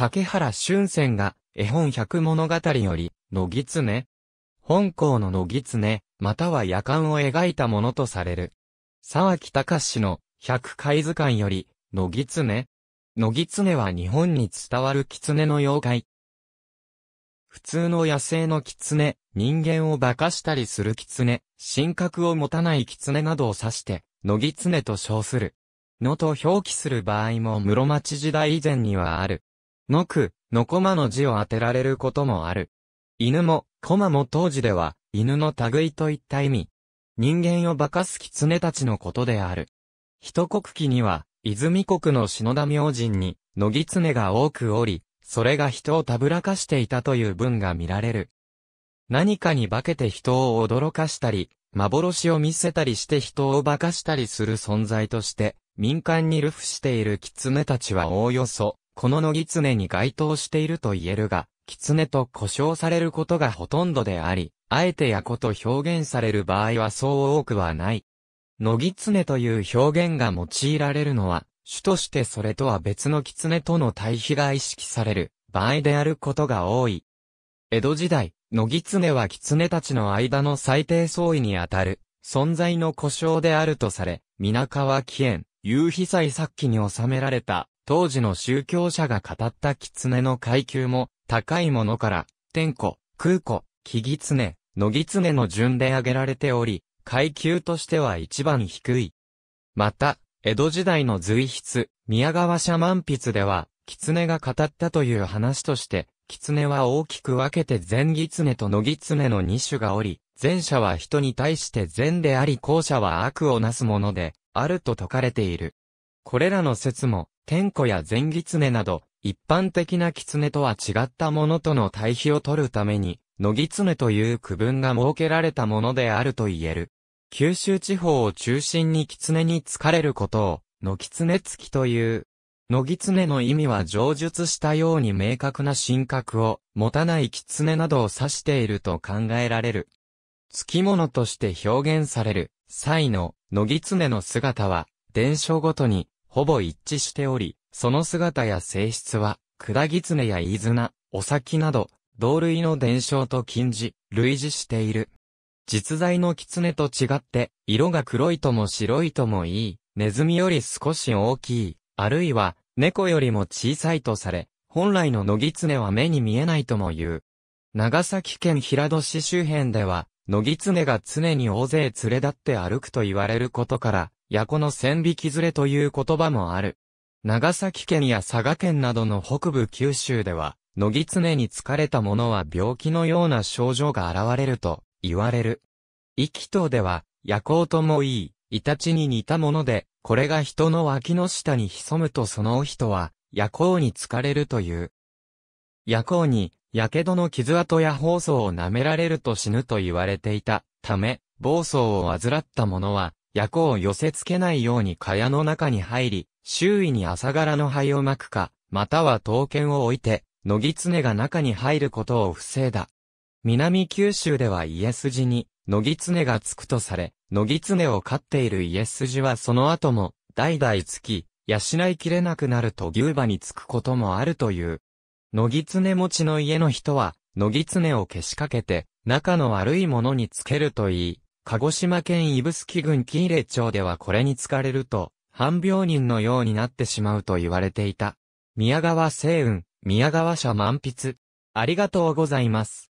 竹原俊仙が絵本百物語より、のぎつね。本校ののぎつね、または夜間を描いたものとされる。沢木隆氏の百回図鑑より、のぎつね。のぎつねは日本に伝わる狐の妖怪。普通の野生の狐、人間を化かしたりする狐、神格を持たない狐などを指して、のぎつねと称する。のと表記する場合も室町時代以前にはある。のく、のこまの字を当てられることもある。犬も、こまも当時では、犬の類といった意味。人間を化かす狐たちのことである。一国記には、泉国の篠田明神に、野狐が多くおり、それが人をたぶらかしていたという文が見られる。何かに化けて人を驚かしたり、幻を見せたりして人を化かしたりする存在として、民間に流布している狐たちはおおよそ、この野狐に該当していると言えるが、狐と呼称されることがほとんどであり、あえてやこと表現される場合はそう多くはない。野狐という表現が用いられるのは、主としてそれとは別の狐との対比が意識される場合であることが多い。江戸時代、野狐は狐たちの間の最低相違にあたる存在の故障であるとされ、皆川紀園、夕被さ作記に収められた当時の宗教者が語った狐の階級も、高いものから、天子、空子、木狐、野狐の順で挙げられており、階級としては一番低い。また、江戸時代の随筆、宮川社満筆では、狐が語ったという話として、狐は大きく分けて善狐と野狐の二種がおり、前者は人に対して善であり後者は悪をなすもので、あると説かれている。これらの説も、天子や前狐など、一般的な狐とは違ったものとの対比を取るために、野狐という区分が設けられたものであると言える。九州地方を中心に狐に疲れることを、野狐月という。野狐の意味は上述したように明確な神格を持たない狐などを指していると考えられる。月物として表現される際の野狐の姿は、伝承ごとにほぼ一致しており、その姿や性質は、クラギツネやイズナ、お先など、同類の伝承と近似、類似している。実在の狐と違って、色が黒いとも白いともいい、ネズミより少し大きい、あるいは、猫よりも小さいとされ、本来の野狐は目に見えないとも言う。長崎県平戸市周辺では、野狐が常に大勢連れ立って歩くと言われることから、夜行の線引きずれという言葉もある。長崎県や佐賀県などの北部九州では、野木常に疲れた者は病気のような症状が現れると言われる。息気等では、夜行ともいい、イタチに似たもので、これが人の脇の下に潜むとその人は、夜行に疲れるという。夜行に、火傷の傷跡や包装を舐められると死ぬと言われていたため、暴走を患った者は、役を寄せ付けないように蚊帳の中に入り、周囲に朝柄の灰を巻くか、または刀剣を置いて、野木常が中に入ることを防いだ。南九州では家筋に、野木常がつくとされ、野木常を飼っている家筋はその後も、代々つき、養いきれなくなると牛馬につくこともあるという。野木常持ちの家の人は、野木常をけしかけて、仲の悪いものにつけるといい、鹿児島県指宿郡喜入町ではこれに疲れると、半病人のようになってしまうと言われていた。宮川星雲、宮川社満筆。ありがとうございます。